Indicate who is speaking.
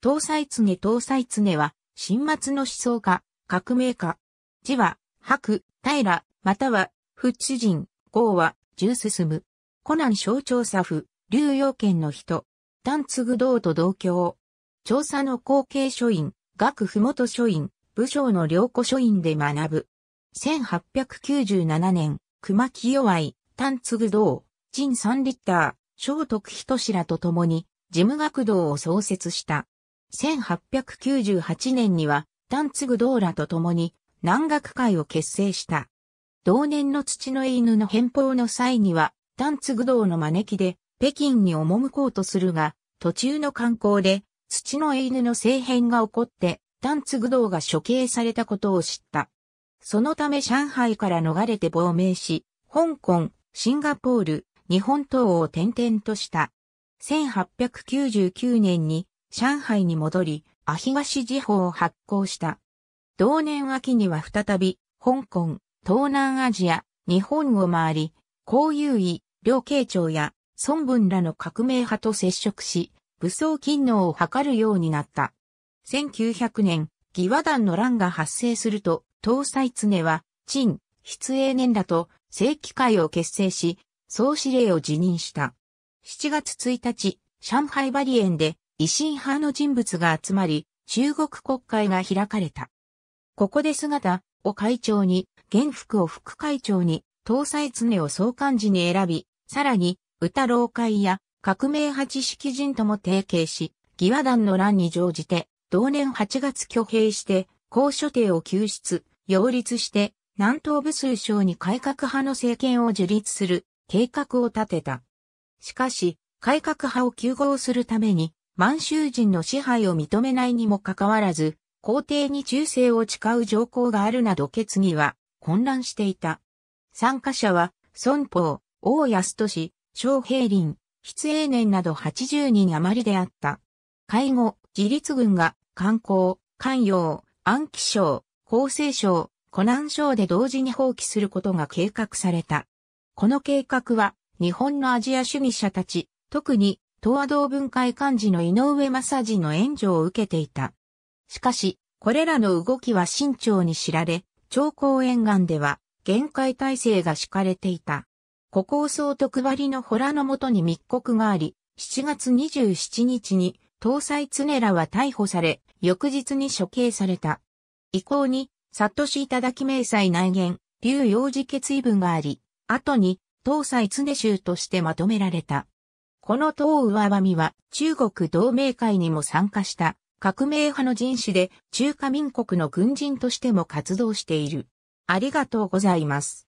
Speaker 1: 東西常東西常は、新末の思想家、革命家。字は、白、平、または、仏人、号は、十進む。コナン小調査府、流用県の人。丹継道と同郷。調査の後継書院、学府元書院、武将の良子書院で学ぶ。1897年、熊清愛、丹継道、陳三リッター、聖徳人氏らと共に、事務学堂を創設した。1898年には、グドーらと共に、南学会を結成した。同年の土の犬の変貌の際には、丹継道の招きで、北京に赴こうとするが、途中の観光で、土の犬の政変が起こって、丹継道が処刑されたことを知った。そのため上海から逃れて亡命し、香港、シンガポール、日本等を転々とした。1899年に上海に戻り、阿東時報を発行した。同年秋には再び、香港、東南アジア、日本を回り、公有位、両慶長や孫文らの革命派と接触し、武装勤能を図るようになった。1900年、義和団の乱が発生すると、東西常は、陳、筆英年らと正規会を結成し、総司令を辞任した。7月1日、上海バリエンで維新派の人物が集まり、中国国会が開かれた。ここで姿を会長に、元福を副会長に、東西常を総幹事に選び、さらに、歌老会や革命八式人とも提携し、義和団の乱に乗じて、同年8月挙兵して、高所定を救出、擁立して、南東部数省に改革派の政権を樹立する計画を立てた。しかし、改革派を急合するために、満州人の支配を認めないにもかかわらず、皇帝に忠誠を誓う条項があるなど決議は混乱していた。参加者は、孫法、王安俊、昌平林、筆英年など80人余りであった。介護、自立軍が、観光、関陽、安徽省、厚生省、湖南省で同時に放棄することが計画された。この計画は、日本のアジア主義者たち、特に東亜道文会幹事の井上正治の援助を受けていた。しかし、これらの動きは慎重に知られ、長江沿岸では限界体制が敷かれていた。古高総督割の洞のもとに密告があり、7月27日に東西常らは逮捕され、翌日に処刑された。以降に、里氏頂き明細内言、流用事決意文があり、後に、東西常州としてまとめられた。この唐上網は中国同盟会にも参加した革命派の人士で中華民国の軍人としても活動している。ありがとうございます。